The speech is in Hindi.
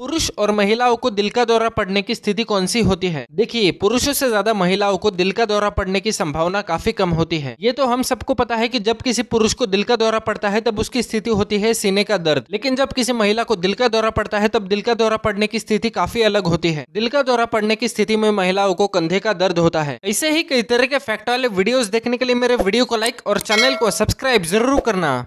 पुरुष और महिलाओं को दिल का दौरा पड़ने की स्थिति कौन सी होती है देखिए पुरुषों से ज्यादा महिलाओं को दिल का दौरा पड़ने की संभावना काफी कम होती है ये तो हम सबको पता है कि जब किसी पुरुष को दिल का दौरा पड़ता है तब उसकी स्थिति होती है सीने का दर्द लेकिन जब किसी महिला को दिल का दौरा पड़ता है तब दिल का दौरा पड़ने की स्थिति काफी अलग होती है दिल का दौरा पड़ने की स्थिति में महिलाओं को कंधे का दर्द होता है ऐसे ही कई तरह के फैक्ट वाले वीडियोज देखने के लिए मेरे वीडियो को लाइक और चैनल को सब्सक्राइब जरूर करना